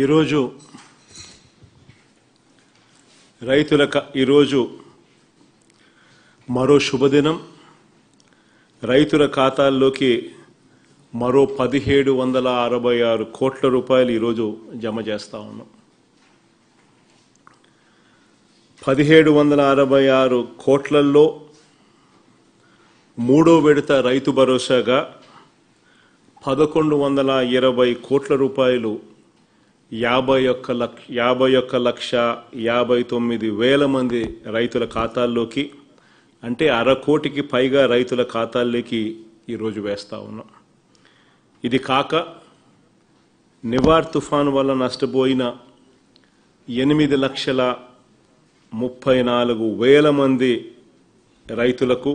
ఈరోజు రైతుల ఈరోజు మరో శుభదినం రైతుల ఖాతాల్లోకి మరో పదిహేడు వందల అరవై ఆరు కోట్ల రూపాయలు ఈరోజు జమ చేస్తూ ఉన్నాం పదిహేడు వందల అరవై ఆరు కోట్లల్లో మూడో విడత రైతు భరోసాగా పదకొండు వందల ఇరవై కోట్ల రూపాయలు యాభై ఒక్క లక్ష యాభై ఒక్క లక్ష యాభై తొమ్మిది వేల మంది రైతుల ఖాతాల్లోకి అంటే అరకోటికి పైగా రైతుల ఖాతాల్లోకి ఈరోజు వేస్తూ ఉన్నాం ఇది కాక నివార్ తుఫాన్ వల్ల నష్టపోయిన ఎనిమిది లక్షల ముప్పై నాలుగు వేల మంది రైతులకు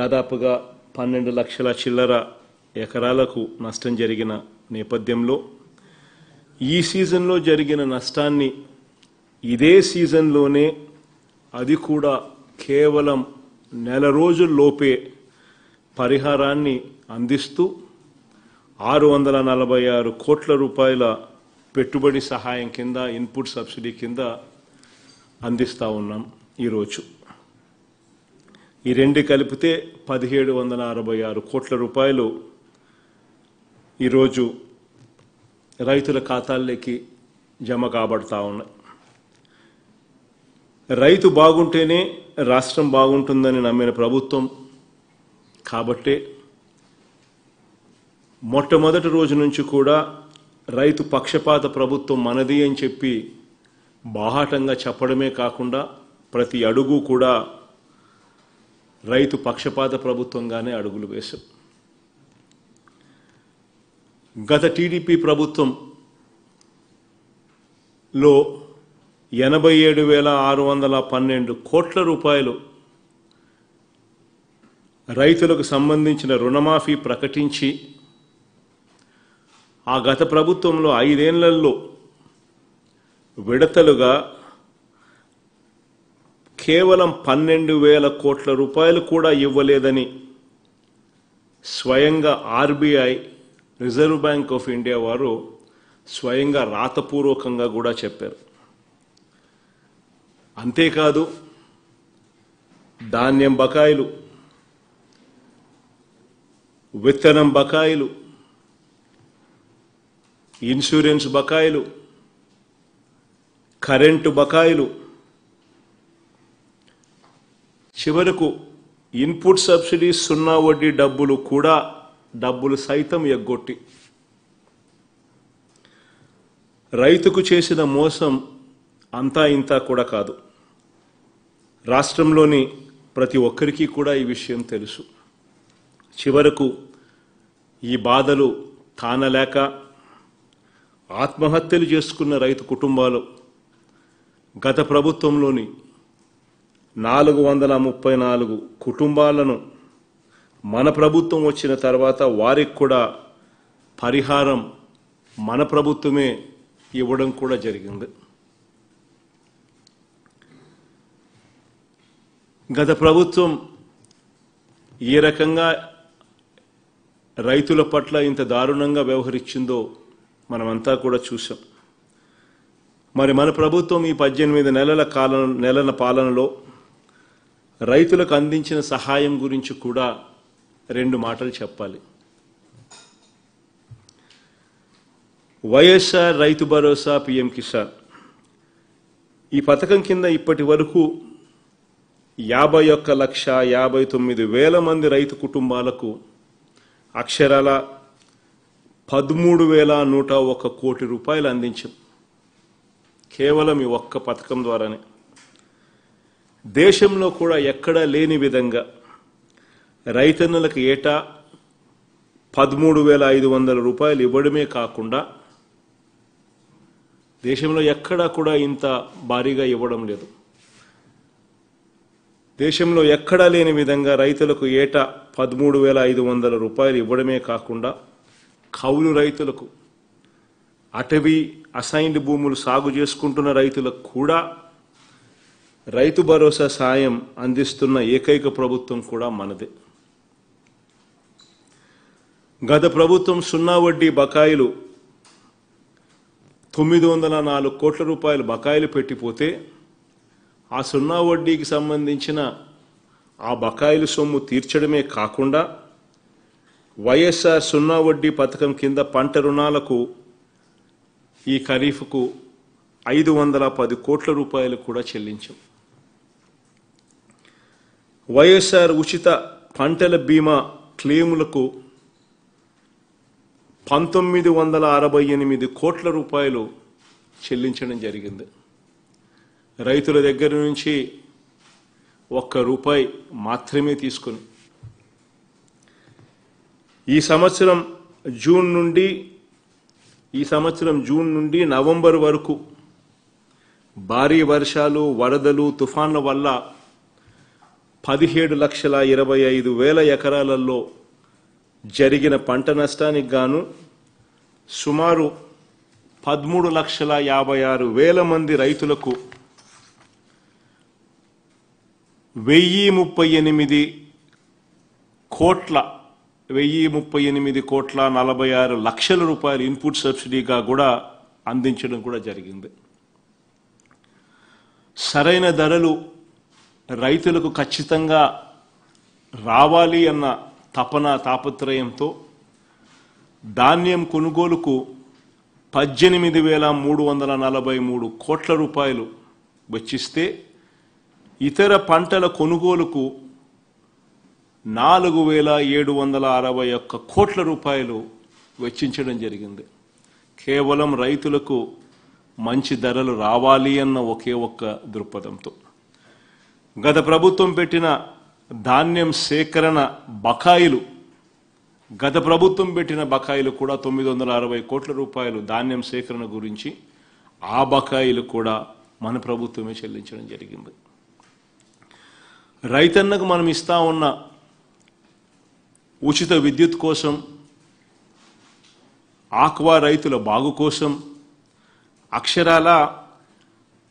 దాదాపుగా పన్నెండు లక్షల చిల్లర ఎకరాలకు నష్టం జరిగిన నేపథ్యంలో ఈ సీజన్లో జరిగిన నష్టాన్ని ఇదే సీజన్లోనే అది కూడా కేవలం నెల రోజుల్లోపే పరిహారాన్ని అందిస్తూ ఆరు వందల నలభై ఆరు కోట్ల రూపాయల పెట్టుబడి సహాయం కింద ఇన్పుట్ సబ్సిడీ కింద అందిస్తూ ఉన్నాం ఈరోజు ఈ రెండు కలిపితే పదిహేడు వందల అరవై ఆరు కోట్ల రూపాయలు ఈరోజు రైతుల ఖాతాల్లోకి జమ కాబడతా ఉన్నాయి రైతు బాగుంటేనే రాష్ట్రం బాగుంటుందని నమ్మిన ప్రభుత్వం కాబట్టే మొట్టమొదటి రోజు నుంచి కూడా రైతు పక్షపాత ప్రభుత్వం మనది అని చెప్పి బాహాటంగా చెప్పడమే కాకుండా ప్రతి అడుగు కూడా రైతు పక్షపాత ప్రభుత్వంగానే అడుగులు వేశాం గత టీడీపీ ప్రభుత్వం లో ఎనభై ఏడు వేల ఆరు వందల పన్నెండు కోట్ల రూపాయలు రైతులకు సంబంధించిన రుణమాఫీ ప్రకటించి ఆ గత ప్రభుత్వంలో ఐదేళ్లలో విడతలుగా కేవలం పన్నెండు వేల కోట్ల రూపాయలు కూడా ఇవ్వలేదని స్వయంగా RBI reserve bank of India వారు స్వయంగా రాతపూర్వకంగా కూడా చెప్పారు అంతేకాదు ధాన్యం బకాయిలు విత్తనం బకాయిలు ఇన్సూరెన్స్ బకాయిలు కరెంటు బకాయిలు చివరకు ఇన్పుట్ సబ్సిడీ సున్నా వడ్డీ డబ్బులు కూడా డబ్బులు సైతం ఎగ్గొట్టి రైతుకు చేసిన మోసం అంతా ఇంత కూడా కాదు రాష్ట్రంలోని ప్రతి ఒక్కరికి కూడా ఈ విషయం తెలుసు చివరకు ఈ బాధలు తానలేక ఆత్మహత్యలు చేసుకున్న రైతు కుటుంబాలు గత ప్రభుత్వంలోని నాలుగు వందల ముప్పై నాలుగు కుటుంబాలను మన ప్రభుత్వం వచ్చిన తర్వాత వారికి కూడా పరిహారం మన ప్రభుత్వమే ఇవ్వడం కూడా జరిగింది గత ప్రభుత్వం ఏ రకంగా రైతుల పట్ల ఇంత దారుణంగా వ్యవహరించిందో మనమంతా కూడా చూసాం మరి మన ప్రభుత్వం ఈ పద్దెనిమిది నెలల కాలం నెలల పాలనలో రైతులకు అందించిన సహాయం గురించి కూడా రెండు మాటలు చెప్పాలి వైఎస్ఆర్ రైతు భరోసా పిఎం కిసాన్ ఈ పథకం కింద ఇప్పటి వరకు యాభై ఒక్క లక్ష యాభై తొమ్మిది వేల మంది రైతు కుటుంబాలకు అక్షరాల పదమూడు వేల నూట ఒక కోటి రూపాయలు అందించాం కేవలం ఈ ఒక్క పథకం ద్వారానే దేశంలో కూడా ఎక్కడా లేని విధంగా రైతన్నులకు ఏటా పదమూడు వేల ఐదు వందల రూపాయలు ఇవ్వడమే కాకుండా దేశంలో ఎక్కడా కూడా ఇంత భారీగా ఇవ్వడం లేదు దేశంలో ఎక్కడా లేని విధంగా రైతులకు ఏటా పదమూడు వేల ఐదు వందల రూపాయలు ఇవ్వడమే కాకుండా కౌలు రైతులకు అటవీ అసైన్డ్ భూములు సాగు చేసుకుంటున్న రైతులకు కూడా రైతు భరోసా సాయం అందిస్తున్న ఏకైక ప్రభుత్వం కూడా మనదే గత ప్రభుత్వం సున్నా వడ్డీ బకాయిలు తొమ్మిది వందల నాలుగు కోట్ల రూపాయలు బకాయిలు పెట్టిపోతే ఆ సున్నా వడ్డీకి సంబంధించిన ఆ బకాయిలు సొమ్ము తీర్చడమే కాకుండా వైఎస్ఆర్ సున్నా వడ్డీ పథకం కింద పంట రుణాలకు ఈ ఖరీఫ్కు ఐదు వందల పది కోట్ల రూపాయలు కూడా చెల్లించాం వైఎస్ఆర్ ఉచిత పంటల బీమా క్లెయిములకు పంతొమ్మిది వందల అరవై ఎనిమిది కోట్ల రూపాయలు చెల్లించడం జరిగింది రైతుల దగ్గర నుంచి ఒక్క రూపాయి మాత్రమే తీసుకుని ఈ సంవత్సరం జూన్ నుండి ఈ సంవత్సరం జూన్ నుండి నవంబర్ వరకు భారీ వర్షాలు వరదలు తుఫాన్ల వల్ల పదిహేడు లక్షల ఇరవై ఐదు వేల ఎకరాలలో జరిగిన పంట నష్టానికి గాను సుమారు పదమూడు లక్షల యాభై ఆరు వేల మంది రైతులకు వెయ్యి ముప్పై ఎనిమిది కోట్ల వెయ్యి ముప్పై ఎనిమిది కోట్ల నలభై ఆరు లక్షల రూపాయలు ఇన్పుట్ సబ్సిడీగా కూడా అందించడం కూడా జరిగింది సరైన ధరలు రైతులకు ఖచ్చితంగా రావాలి అన్న తపన తాపత్రయంతో ధాన్యం కొనుగోలుకు పద్దెనిమిది వేల మూడు వందల నలభై మూడు కోట్ల రూపాయలు వెచ్చిస్తే ఇతర పంటల కొనుగోలుకు నాలుగు వేల ఏడు వందల అరవై ఒక్క కోట్ల రూపాయలు వెచ్చించడం జరిగింది కేవలం రైతులకు మంచి ధరలు రావాలి అన్న ఒకే ఒక్క దృక్పథంతో గత ప్రభుత్వం పెట్టిన ధాన్యం సేకరణ బకాయిలు గత ప్రభుత్వం పెట్టిన బకాయిలు కూడా తొమ్మిది వందల అరవై కోట్ల రూపాయలు ధాన్యం సేకరణ గురించి ఆ బకాయిలు కూడా మన ప్రభుత్వమే చెల్లించడం జరిగింది రైతన్నకు మనం ఇస్తా ఉన్న ఉచిత విద్యుత్ కోసం ఆక్వా రైతుల బాగు కోసం అక్షరాల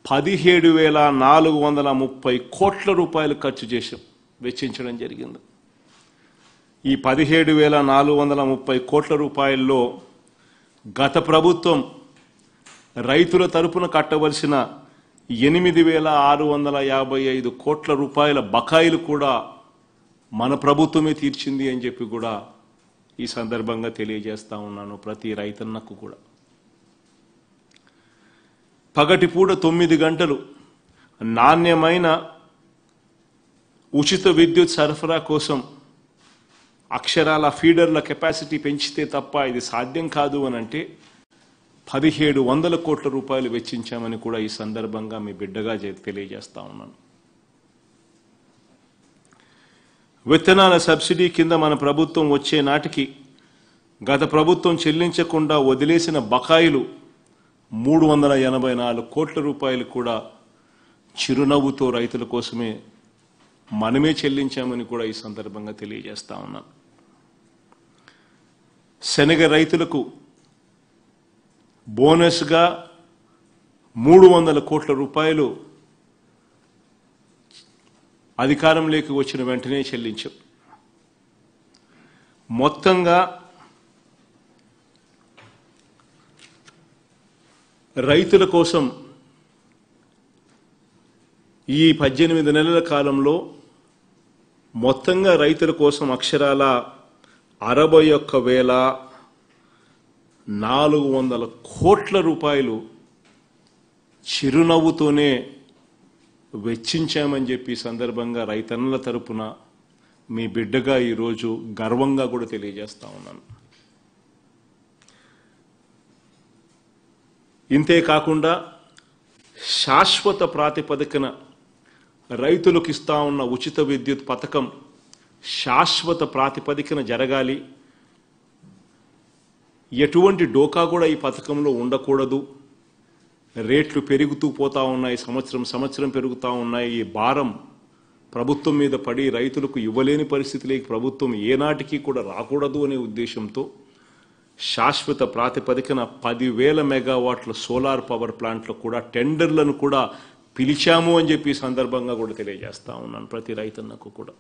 పదిహేడు వేల నాలుగు వందల ముప్పై కోట్ల రూపాయలు ఖర్చు చేశాం వెచ్చించడం జరిగింది ఈ పదిహేడు వేల నాలుగు వందల ముప్పై కోట్ల రూపాయల్లో గత ప్రభుత్వం రైతుల తరపున కట్టవలసిన ఎనిమిది వేల ఆరు వందల యాభై ఐదు కోట్ల రూపాయల బకాయిలు కూడా మన ప్రభుత్వమే తీర్చింది అని చెప్పి కూడా ఈ సందర్భంగా తెలియజేస్తా ఉన్నాను ప్రతి రైతన్నకు కూడా పగటిపూట తొమ్మిది గంటలు నాణ్యమైన ఉచిత విద్యుత్ సరఫరా కోసం అక్షరాల ఫీడర్ల కెపాసిటీ పెంచితే తప్ప ఇది సాధ్యం కాదు అని అంటే పదిహేడు వందల కోట్ల రూపాయలు వెచ్చించామని కూడా ఈ సందర్భంగా మీ బిడ్డగా తెలియజేస్తా ఉన్నాను విత్తనాల సబ్సిడీ కింద మన ప్రభుత్వం వచ్చే నాటికి గత ప్రభుత్వం చెల్లించకుండా వదిలేసిన బకాయిలు మూడు వందల ఎనభై నాలుగు కోట్ల రూపాయలు కూడా చిరునవ్వుతో రైతుల కోసమే మనమే చెల్లించామని కూడా ఈ సందర్భంగా తెలియజేస్తా ఉన్నాం శనగ రైతులకు బోనస్గా మూడు వందల కోట్ల రూపాయలు అధికారంలోకి వచ్చిన వెంటనే చెల్లించాం మొత్తంగా రైతుల కోసం ఈ పద్దెనిమిది నెలల కాలంలో మొత్తంగా రైతుల కోసం అక్షరాల అరవై ఒక్క వేల నాలుగు వందల కోట్ల రూపాయలు చిరునవ్వుతోనే వెచ్చించామని చెప్పి సందర్భంగా రైతన్నల తరపున మీ బిడ్డగా ఈరోజు గర్వంగా కూడా తెలియజేస్తా ఉన్నాను ఇంతే కాకుండా శాశ్వత ప్రాతిపదికన రైతులకు ఇస్తా ఉన్న ఉచిత విద్యుత్ పథకం శాశ్వత ప్రాతిపదికన జరగాలి ఎటువంటి డోకా కూడా ఈ పథకంలో ఉండకూడదు రేట్లు పెరుగుతూ పోతా ఉన్నాయి సంవత్సరం సంవత్సరం పెరుగుతూ ఉన్నాయి ఈ భారం ప్రభుత్వం మీద పడి రైతులకు ఇవ్వలేని పరిస్థితిలోకి ప్రభుత్వం ఏనాటికి కూడా రాకూడదు అనే ఉద్దేశంతో శాశ్వత ప్రాతిపదికన పదివేల మెగావాట్ల సోలార్ పవర్ ప్లాంట్లు కూడా టెండర్లను కూడా పిలిచాము అని చెప్పి సందర్భంగా కూడా తెలియజేస్తా ఉన్నాను ప్రతి రైతన్నకు కూడా